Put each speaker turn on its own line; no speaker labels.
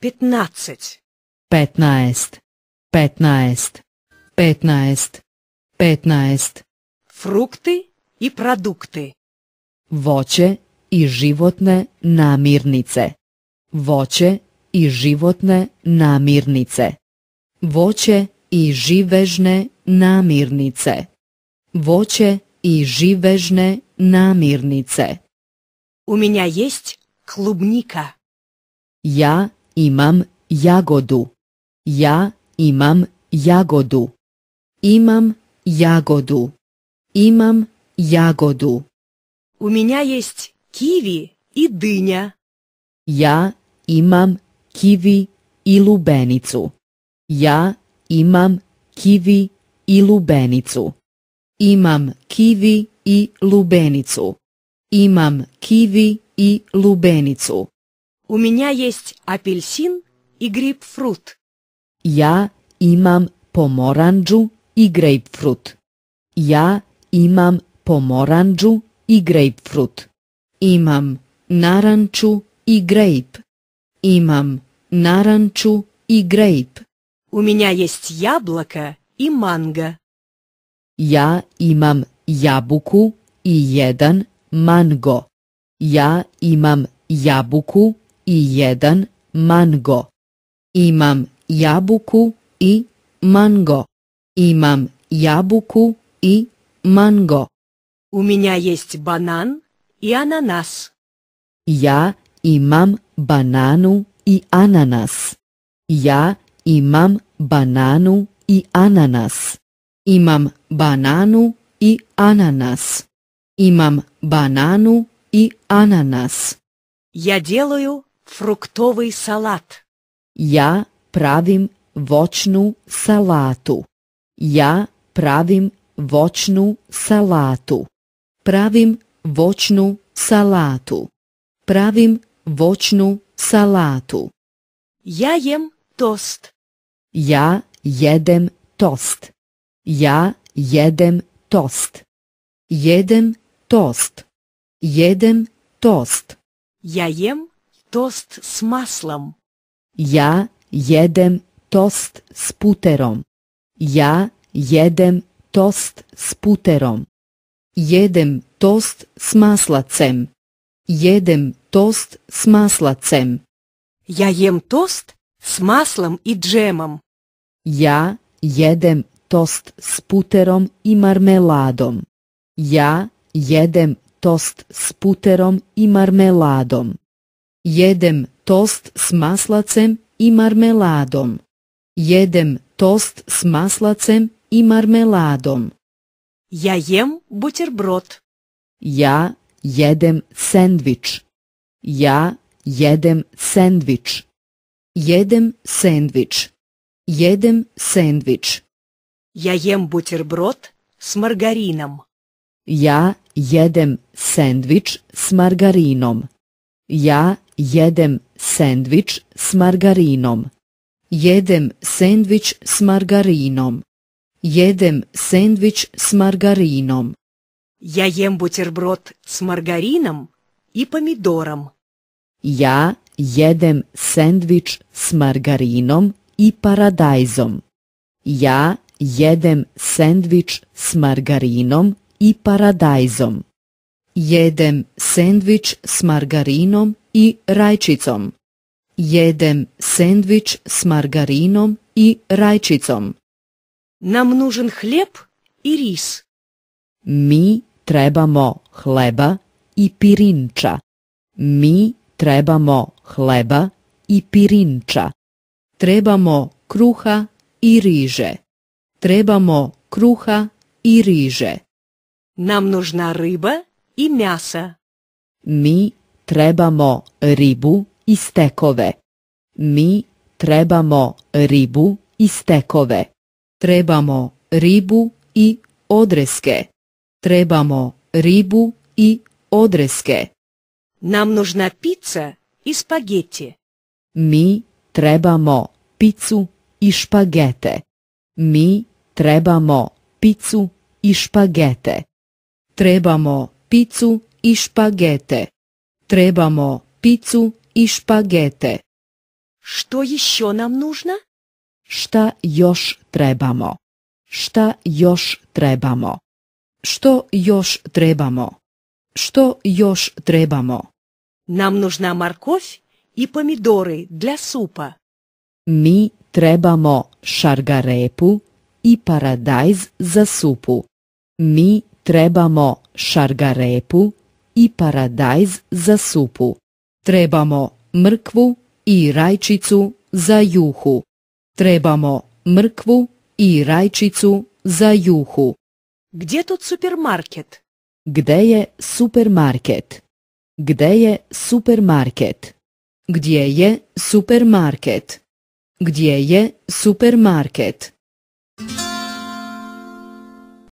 пятнадцать, пятнадцать, пятнадцать, пятнадцать, пятнадцать. Фрукты и продукты. Voće i životne namirnice. Voće i životne namirnice. Voće i živežne namirnice. Voće i živežne namirnice.
У меня есть клубника.
Я imam jagodu. Ja imam jagodu. Imam jagodu. Imam jagodu.
U меня jest i i dynja.
Ja imam kivi i lubenicu. Ja imam kivi i lubenicu. Imam kivi i lubenicu. Imam kivi i lubenicu.
У меня есть апельсин и грейпфрут.
Я имам поморанджу и грейпфрут. Я имам поморанджу и грейпфрут. Имам наранчу и грейп. Имам наранчу и грейп.
У меня есть яблоко и манго.
Я имам яблоку и jedan манго. Я имам яблоку и jedan манго. Имам jabuku и манго. Имам яблоку и манго.
У меня есть банан и ананас.
Я имам банану и ананас. Я имам банану и ананас. Имам банану и ананас. Имам банану и ананас.
Я делаю фруктовий салат.
Ja pravim voćnu salatu. Ja pravim voćnu salatu. Pravim voćnu salatu. Pravim voćnu salatu.
Ja jem
tost. Ja jedem tost. Ja jedem tost. Jedem tost. Jedem tost.
Ja jem Tost s maslom.
Ja jedem tost s puterom. Ja jedem tost s puterom. Jedem tost s maslacem. Jedem tost s maslacem. Ja jem tost s maslom
i džemom.
Ja jedem tost s puterom i marmeladom. Ja jedem tost s puterom i marmeladom. Jedem tost s maslacem i marmeladom. Jedem tost s maslacem i marmeladom.
Ja jem buterbrod.
Ja jedem sendvič. Ja jedem sendvič. Jedem sendvič. Jedem sendvič.
Ja jem buterbrod s margarinom.
Ja jedem sendvič s margarinom. Ja Jedem sendvič s margarinom. Jedem sendvič s margarinom. Jedem sendvič s margarinom.
Ja jem buterbrot s margarinom i pomidorom.
Ja jedem sendvič s margarinom i paradajzom. Ja jedem sendvič s margarinom i paradajzom. Jedem sendvič s margarinom i rajčicom. Jedem sendvič s margarinom i rajčicom. Nam nužen hljeb i ris. Mi trebamo hleba i pirinča. Mi trebamo hleba i pirinča. Trebamo kruha i riže. Trebamo kruha i riže.
Nam nužna riba i mjasa.
Mi trebamo ribu i stekove. Mi trebamo ribu i stekove. Trebamo ribu i odreske. Trebamo ribu i odreske.
Nam nužna pizza i spageti.
Mi trebamo picu i špagete. Mi trebamo picu i špagete. Trebamo picu i špagete. Trebamo picu i špagete.
Što nam nužna?
Šta još trebamo? Šta još trebamo? Što još trebamo? Što još trebamo?
Nam nužna markov i pomidori dla supa.
Mi trebamo šargarepu i paradajz za supu. Mi trebamo šargarepu i paradajz za supu. Trebamo mrkvu i rajčicu za juhu. Trebamo mrkvu i rajčicu za juhu. Gdje tu
supermarket?
Gde je supermarket? Gde je supermarket? Gdje je supermarket? Gdje je supermarket?